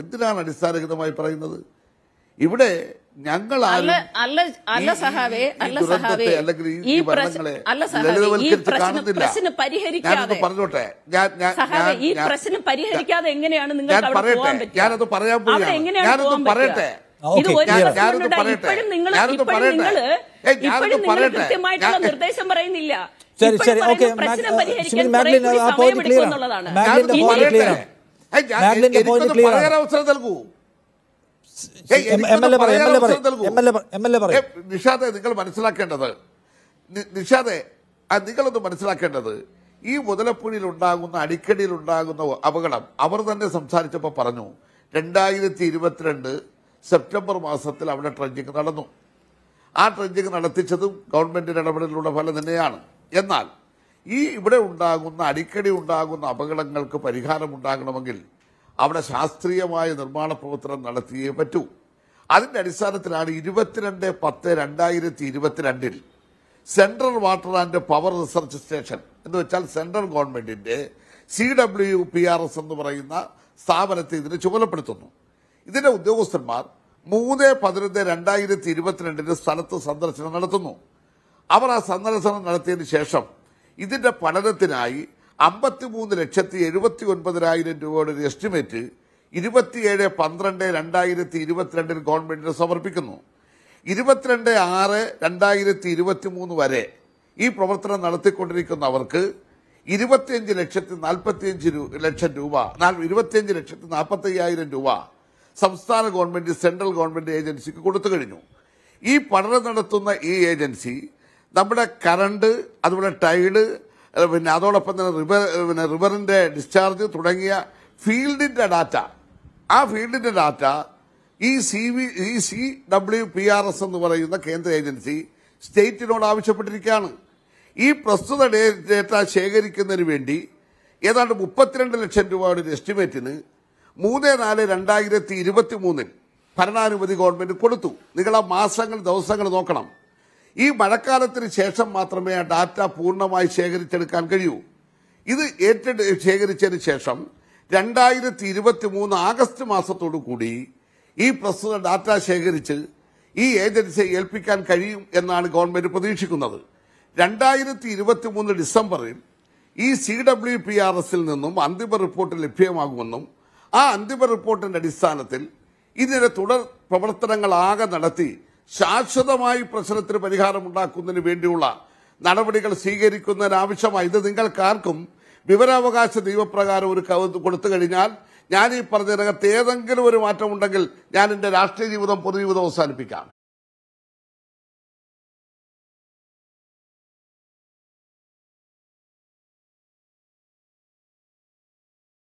എന്തിനാണ് അടിസ്ഥാനരഹിതമായി പറയുന്നത് ഇവിടെ ഞങ്ങൾ അല്ല സഹാവേ അല്ല സഹാവേ ഈ പരിഹരിക്കാതെ പറഞ്ഞോട്ടെ ഈ പ്രശ്നം പരിഹരിക്കാതെ എങ്ങനെയാണ് ഞാനത് പറയാൻ പോവുകയാണ് എങ്ങനെയാണ് പറയട്ടെ ഇത് ഒരു ഇപ്പോഴും നിങ്ങൾ ഇപ്പോഴും നിങ്ങൾ നിർദ്ദേശം പറയുന്നില്ല ശരി ശരി ഓക്കെ പ്രശ്നം പരിഹരിക്കാൻ ക്ലിയർ ആണ് പറയാൻ നൽകൂ നിഷാദെ നിങ്ങൾ മനസ്സിലാക്കേണ്ടത് നിഷാദെ നിങ്ങളൊന്ന് മനസ്സിലാക്കേണ്ടത് ഈ മുതലപ്പുഴയിൽ ഉണ്ടാകുന്ന അടിക്കടിയിൽ ഉണ്ടാകുന്ന അപകടം അവർ തന്നെ സംസാരിച്ചപ്പോൾ പറഞ്ഞു രണ്ടായിരത്തി ഇരുപത്തിരണ്ട് സെപ്റ്റംബർ മാസത്തിൽ അവിടെ ട്രഞ്ചിങ് നടന്നു ആ ട്രഞ്ചിങ് നടത്തിച്ചതും ഗവൺമെന്റിന്റെ ഇടപെടലിലൂടെ ഫലം തന്നെയാണ് എന്നാൽ ഈ ഇവിടെ ഉണ്ടാകുന്ന അടിക്കടി ഉണ്ടാകുന്ന അപകടങ്ങൾക്ക് പരിഹാരമുണ്ടാകണമെങ്കിൽ അവിടെ ശാസ്ത്രീയമായ നിർമ്മാണ പ്രവർത്തനം നടത്തിയേ പറ്റൂ അതിൻ്റെ അടിസ്ഥാനത്തിലാണ് ഇരുപത്തിരണ്ട് പത്ത് രണ്ടായിരത്തി ഇരുപത്തിരണ്ടിൽ central water and power research station എന്ന് വെച്ചാൽ സെൻട്രൽ ഗവൺമെന്റിന്റെ C W P R S എന്ന് പറയുന്ന സ്ഥാപനത്തെ ഇതിനെ ചുമതലപ്പെടുത്തുന്നു ഇതിന്റെ ഉദ്യോഗസ്ഥന്മാർ മൂന്ന് പതിനൊന്ന് രണ്ടായിരത്തി ഇരുപത്തിരണ്ടിന് സ്ഥലത്ത് സന്ദർശനം നടത്തുന്നു അവർ ആ സന്ദർശനം നടത്തിയതിന് ശേഷം ഇതിൻ്റെ പഠനത്തിനായി അമ്പത്തി മൂന്ന് ലക്ഷത്തി എഴുപത്തി ഒൻപതിനായിരം രൂപയുടെ ഒരു എസ്റ്റിമേറ്റ് ഇരുപത്തിയേഴ് പന്ത്രണ്ട് രണ്ടായിരത്തി ഇരുപത്തിരണ്ടിൽ ഗവൺമെൻറ്റിന് സമർപ്പിക്കുന്നു ഇരുപത്തിരണ്ട് ആറ് രണ്ടായിരത്തി ഇരുപത്തി മൂന്ന് വരെ ഈ പ്രവർത്തനം നടത്തിക്കൊണ്ടിരിക്കുന്ന അവർക്ക് ഇരുപത്തിയഞ്ച് ലക്ഷത്തി നാൽപ്പത്തിയഞ്ച് ലക്ഷം രൂപ ഇരുപത്തിയഞ്ച് ലക്ഷത്തി നാൽപ്പത്തയ്യായിരം രൂപ സംസ്ഥാന ഗവൺമെൻറ് സെൻട്രൽ ഗവൺമെൻറ് ഏജൻസിക്ക് കൊടുത്തു കഴിഞ്ഞു ഈ പഠനം നടത്തുന്ന ഈ ഏജൻസി നമ്മുടെ കറണ്ട് അതുപോലെ ടൈഡ് പിന്നെ അതോടൊപ്പം തന്നെ റിവർ പിന്നെ റിവറിൻ്റെ ഡിസ്ചാർജ് തുടങ്ങിയ ഫീൽഡിൻ്റെ ഡാറ്റ ആ ഫീൽഡിൻ്റെ ഡാറ്റ ഈ സി വി ഈ C W P R S എന്ന് പറയുന്ന കേന്ദ്ര ഏജൻസി സ്റ്റേറ്റിനോട് ആവശ്യപ്പെട്ടിരിക്കുകയാണ് ഈ പ്രസ്തുത ഡേറ്റ ശേഖരിക്കുന്നതിന് വേണ്ടി ഏതാണ്ട് മുപ്പത്തിരണ്ട് ലക്ഷം രൂപയുടെ ഒരു എസ്റ്റിമേറ്റിന് മൂന്ന് നാല് രണ്ടായിരത്തി ഇരുപത്തി മൂന്നിൽ ഭരണാനുമതി ഗവൺമെന്റ് കൊടുത്തു നിങ്ങൾ ആ മാസങ്ങൾ ദിവസങ്ങൾ നോക്കണം ഈ മഴക്കാലത്തിന് ശേഷം മാത്രമേ ആ ഡാറ്റ പൂർണ്ണമായി ശേഖരിച്ചെടുക്കാൻ കഴിയൂ ഇത് ഏറ്റെടു ശേഖരിച്ചതിന് ശേഷം രണ്ടായിരത്തി ഇരുപത്തി മൂന്ന് ആഗസ്റ്റ് മാസത്തോടു കൂടി ഈ പ്രസ്തുത ഡാറ്റ ശേഖരിച്ച് ഈ ഏജൻസിയെ ഏൽപ്പിക്കാൻ കഴിയും എന്നാണ് ഗവൺമെന്റ് പ്രതീക്ഷിക്കുന്നത് രണ്ടായിരത്തി ഇരുപത്തി മൂന്ന് ഡിസംബറിൽ ഈ സി ഡബ്ല്യു പി ആർ എസിൽ നിന്നും അന്തിമ റിപ്പോർട്ട് ലഭ്യമാകുമെന്നും ആ അന്തിമ റിപ്പോർട്ടിന്റെ അടിസ്ഥാനത്തിൽ ഇതിന്റെ തുടർ പ്രവർത്തനങ്ങളാകെ നടത്തി ശാശ്വതമായി പ്രശ്നത്തിന് ഉണ്ടാക്കുന്നതിന് വേണ്ടിയുള്ള നടപടികൾ സ്വീകരിക്കുന്നതിനാവശ്യമായി ഇത് നിങ്ങൾക്കാർക്കും വിവരാവകാശ നിയമപ്രകാരം ഒരു കവത്ത് കൊടുത്തു കഴിഞ്ഞാൽ ഞാൻ ഈ പറഞ്ഞതിനകത്ത് ഏതെങ്കിലും ഒരു മാറ്റമുണ്ടെങ്കിൽ ഞാൻ എൻ്റെ രാഷ്ട്രീയ ജീവിതം പൊതുജീവിതം അവസാനിപ്പിക്കാം